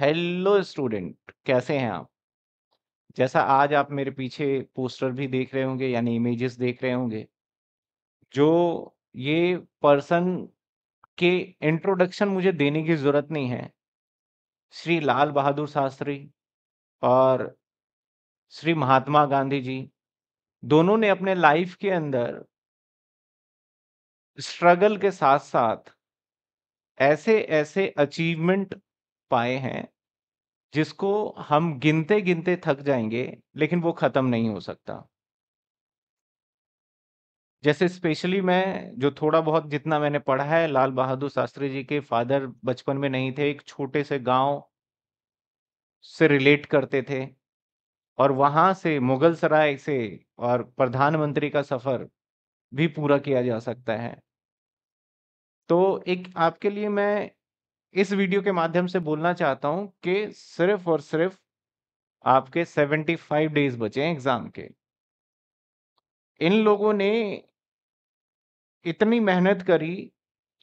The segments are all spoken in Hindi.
हेलो स्टूडेंट कैसे हैं आप जैसा आज आप मेरे पीछे पोस्टर भी देख रहे होंगे यानी इमेजेस देख रहे होंगे जो ये पर्सन के इंट्रोडक्शन मुझे देने की ज़रूरत नहीं है श्री लाल बहादुर शास्त्री और श्री महात्मा गांधी जी दोनों ने अपने लाइफ के अंदर स्ट्रगल के साथ साथ ऐसे ऐसे अचीवमेंट पाए हैं जिसको हम गिनते गिनते थक जाएंगे लेकिन वो ख़त्म नहीं हो सकता जैसे स्पेशली मैं जो थोड़ा बहुत जितना मैंने पढ़ा है लाल बहादुर शास्त्री जी के फादर बचपन में नहीं थे एक छोटे से गांव से रिलेट करते थे और वहां से मुगल सराय से और प्रधानमंत्री का सफर भी पूरा किया जा सकता है तो एक आपके लिए मैं इस वीडियो के माध्यम से बोलना चाहता हूं कि सिर्फ और सिर्फ आपके 75 डेज बचे हैं एग्जाम के इन लोगों ने इतनी मेहनत करी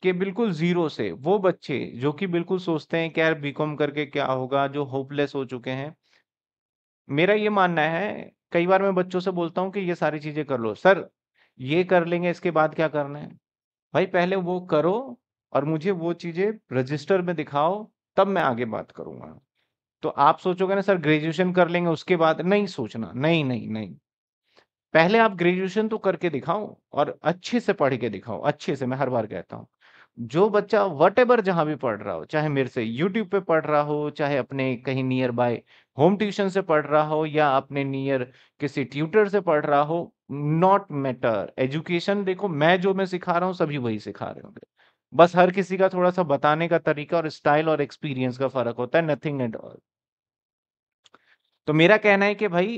कि बिल्कुल जीरो से वो बच्चे जो कि बिल्कुल सोचते हैं कि यार बीकॉम करके क्या होगा जो होपलेस हो चुके हैं मेरा ये मानना है कई बार मैं बच्चों से बोलता हूं कि ये सारी चीजें कर लो सर ये कर लेंगे इसके बाद क्या करना है भाई पहले वो करो और मुझे वो चीज़ें रजिस्टर में दिखाओ तब मैं आगे बात करूंगा तो आप सोचोगे ना सर ग्रेजुएशन कर लेंगे उसके बाद नहीं सोचना नहीं नहीं नहीं पहले आप ग्रेजुएशन तो करके दिखाओ और अच्छे से पढ़ के दिखाओ अच्छे से मैं हर बार कहता हूँ जो बच्चा वट एवर जहां भी पढ़ रहा हो चाहे मेरे से यूट्यूब पे पढ़ रहा हो चाहे अपने कहीं नियर बाय होम ट्यूशन से पढ़ रहा हो या अपने नियर किसी ट्यूटर से पढ़ रहा हो नॉट मैटर एजुकेशन देखो मैं जो मैं सिखा रहा हूँ सभी वही सिखा रहे होंगे बस हर किसी का थोड़ा सा बताने का तरीका और स्टाइल और एक्सपीरियंस का फर्क होता है नथिंग एट ऑल तो मेरा कहना है कि भाई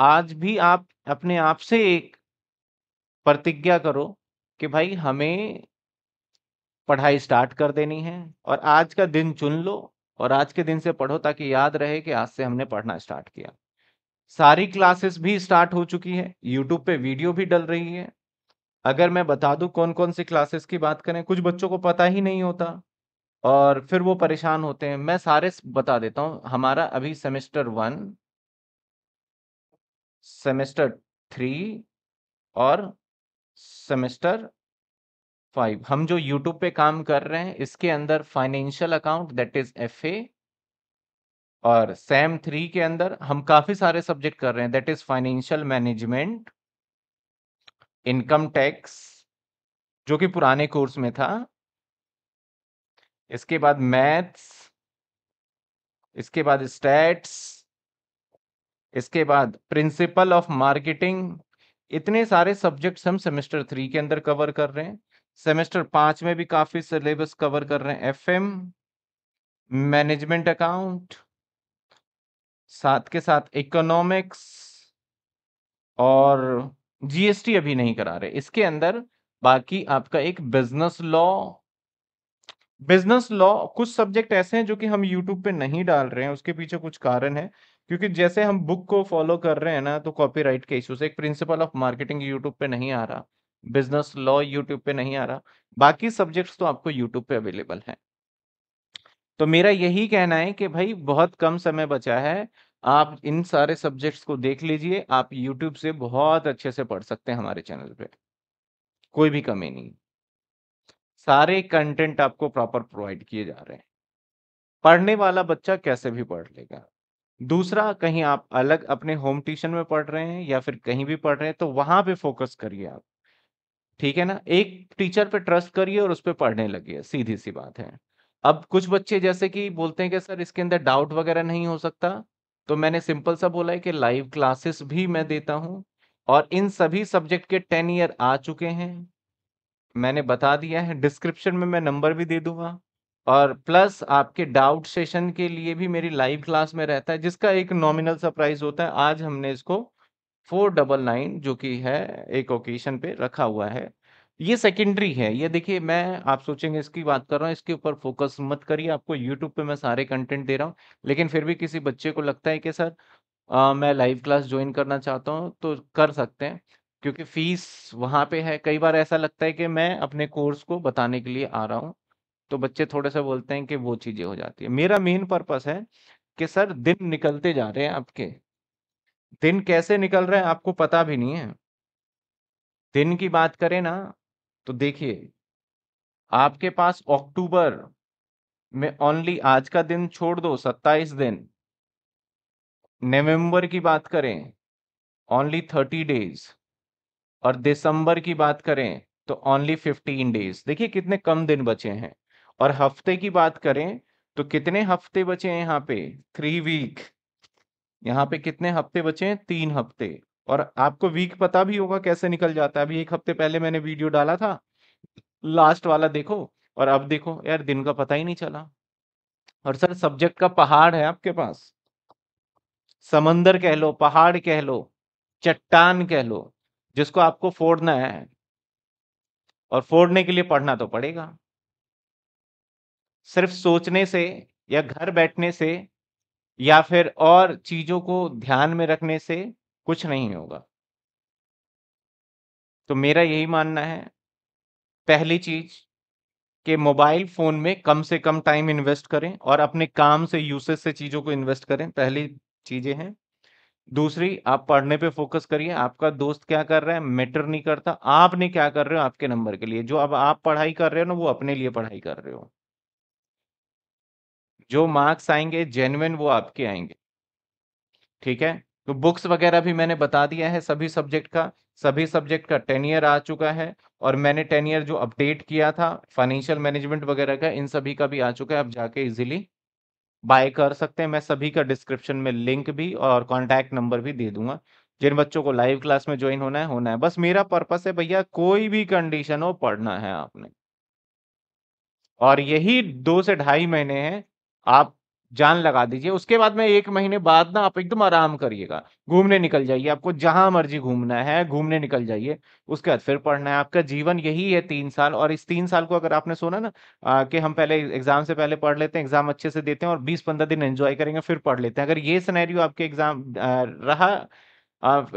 आज भी आप अपने आप से एक प्रतिज्ञा करो कि भाई हमें पढ़ाई स्टार्ट कर देनी है और आज का दिन चुन लो और आज के दिन से पढ़ो ताकि याद रहे कि आज से हमने पढ़ना स्टार्ट किया सारी क्लासेस भी स्टार्ट हो चुकी है यूट्यूब पे वीडियो भी डल रही है अगर मैं बता दूं कौन कौन सी क्लासेस की बात करें कुछ बच्चों को पता ही नहीं होता और फिर वो परेशान होते हैं मैं सारे बता देता हूँ हमारा अभी सेमेस्टर वन सेमेस्टर थ्री और सेमेस्टर फाइव हम जो यूट्यूब पे काम कर रहे हैं इसके अंदर financial account that is F और सेम थ्री के अंदर हम काफ़ी सारे सब्जेक्ट कर रहे हैं that is financial management income tax जो कि पुराने कोर्स में था इसके बाद मैथ्स इसके बाद स्टैट्स इसके बाद प्रिंसिपल ऑफ मार्केटिंग इतने सारे सब्जेक्ट्स हम सेमेस्टर थ्री के अंदर कवर कर रहे हैं सेमेस्टर पांच में भी काफी सिलेबस कवर कर रहे हैं एफएम मैनेजमेंट अकाउंट साथ के साथ इकोनॉमिक्स और जीएसटी अभी नहीं करा रहे इसके अंदर बाकी आपका एक बिजनेस लॉ बिजनेस लॉ कुछ सब्जेक्ट ऐसे हैं जो कि हम यूट्यूब पे नहीं डाल रहे हैं उसके पीछे कुछ कारण है क्योंकि जैसे हम बुक को फॉलो कर रहे हैं ना तो कॉपीराइट के इश्यूज एक प्रिंसिपल ऑफ मार्केटिंग यूट्यूब पे नहीं आ रहा बिजनेस लॉ यूट्यूब पे नहीं आ रहा बाकी सब्जेक्ट्स तो आपको यूट्यूब पे अवेलेबल हैं तो मेरा यही कहना है कि भाई बहुत कम समय बचा है आप इन सारे सब्जेक्ट्स को देख लीजिए आप यूट्यूब से बहुत अच्छे से पढ़ सकते हैं हमारे चैनल पे कोई भी कमी नहीं सारे कंटेंट आपको प्रॉपर प्रोवाइड किए जा रहे हैं पढ़ने वाला बच्चा कैसे भी पढ़ लेगा दूसरा कहीं आप अलग अपने होम ट्यूशन में पढ़ रहे हैं या फिर कहीं भी पढ़ रहे हैं तो वहां पे फोकस करिए आप ठीक है ना एक टीचर पे ट्रस्ट करिए और उस पर पढ़ने लगिए सीधी सी बात है अब कुछ बच्चे जैसे कि बोलते हैं कि सर इसके अंदर डाउट वगैरह नहीं हो सकता तो मैंने सिंपल सा बोला है कि लाइव क्लासेस भी मैं देता हूं और इन सभी सब्जेक्ट के टेन ईयर आ चुके हैं मैंने बता दिया है डिस्क्रिप्शन में मैं नंबर भी दे दूंगा और प्लस आपके डाउट सेशन के लिए भी मेरी लाइव क्लास में रहता है जिसका एक नॉमिनल सरप्राइज होता है आज हमने इसको फोर डबल नाइन जो कि है एक ओकेशन पे रखा हुआ है ये सेकेंडरी है ये देखिए मैं आप सोचेंगे इसकी बात कर रहा हूँ इसके ऊपर फोकस मत करिए आपको यूट्यूब पे मैं सारे कंटेंट दे रहा हूँ लेकिन फिर भी किसी बच्चे को लगता है कि सर आ, मैं लाइव क्लास ज्वाइन करना चाहता हूँ तो कर सकते हैं क्योंकि फीस वहाँ पे है कई बार ऐसा लगता है कि मैं अपने कोर्स को बताने के लिए आ रहा हूँ तो बच्चे थोड़े से बोलते हैं कि वो चीज़ें हो जाती है मेरा मेन पर्पज है कि सर दिन निकलते जा रहे हैं आपके दिन कैसे निकल रहे हैं आपको पता भी नहीं है दिन की बात करें ना तो देखिए आपके पास अक्टूबर में ओनली आज का दिन छोड़ दो सत्ताईस दिन नवंबर की बात करें ओनली थर्टी डेज और दिसंबर की बात करें तो ओनली फिफ्टीन डेज देखिए कितने कम दिन बचे हैं और हफ्ते की बात करें तो कितने हफ्ते बचे हैं यहाँ पे थ्री वीक यहाँ पे कितने हफ्ते बचे हैं तीन हफ्ते और आपको वीक पता भी होगा कैसे निकल जाता है अभी एक हफ्ते पहले मैंने वीडियो डाला था लास्ट वाला देखो और अब देखो यार दिन का पता ही नहीं चला और सर सब्जेक्ट का पहाड़ है आपके पास समंदर कह लो पहाड़ कह लो चट्टान कह लो जिसको आपको फोड़ना है और फोड़ने के लिए पढ़ना तो पड़ेगा सिर्फ सोचने से या घर बैठने से या फिर और चीजों को ध्यान में रखने से कुछ नहीं होगा तो मेरा यही मानना है पहली चीज कि मोबाइल फोन में कम से कम टाइम इन्वेस्ट करें और अपने काम से यूसेज से चीजों को इन्वेस्ट करें पहली चीजें हैं दूसरी आप पढ़ने पे फोकस करिए आपका दोस्त क्या कर रहा है मैटर नहीं करता आपने क्या कर रहे हो आपके नंबर के लिए जो अब आप पढ़ाई कर रहे हो ना वो अपने लिए पढ़ाई कर रहे हो जो मार्क्स आएंगे जेन्युन वो आपके आएंगे ठीक है तो बुक्स वगैरह भी मैंने बता दिया है सभी सब्जेक्ट का सभी सब्जेक्ट का टेन ईयर आ चुका है और मैंने टेन ईयर जो अपडेट किया था फाइनेंशियल मैनेजमेंट वगैरह का इन सभी का भी आ चुका है आप जाके इजीली बाय कर सकते हैं मैं सभी का डिस्क्रिप्शन में लिंक भी और कॉन्टैक्ट नंबर भी दे दूंगा जिन बच्चों को लाइव क्लास में ज्वाइन होना है होना है बस मेरा पर्पस है भैया कोई भी कंडीशन हो पढ़ना है आपने और यही दो से ढाई महीने हैं आप जान लगा दीजिए उसके बाद में एक महीने बाद ना आप एकदम आराम करिएगा घूमने निकल जाइए आपको जहां मर्जी घूमना है घूमने निकल जाइए उसके बाद फिर पढ़ना है आपका जीवन यही है तीन साल और इस तीन साल को अगर आपने सोना ना आ, कि हम पहले एग्जाम से पहले पढ़ लेते हैं एग्जाम अच्छे से देते हैं और बीस पंद्रह दिन एंजॉय करेंगे फिर पढ़ लेते हैं अगर ये सिनेरियो आपके एग्जाम रहा आप,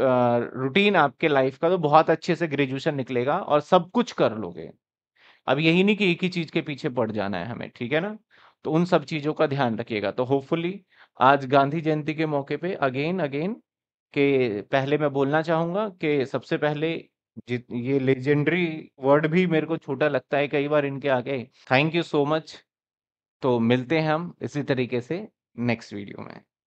रूटीन आपके लाइफ का तो बहुत अच्छे से ग्रेजुएशन निकलेगा और सब कुछ कर लोगे अब यही नहीं कि एक ही चीज के पीछे पड़ जाना है हमें ठीक है ना तो उन सब चीज़ों का ध्यान रखिएगा तो होपफुली आज गांधी जयंती के मौके पे अगेन अगेन के पहले मैं बोलना चाहूंगा कि सबसे पहले ये लेजेंडरी वर्ड भी मेरे को छोटा लगता है कई बार इनके आगे थैंक यू सो मच तो मिलते हैं हम इसी तरीके से नेक्स्ट वीडियो में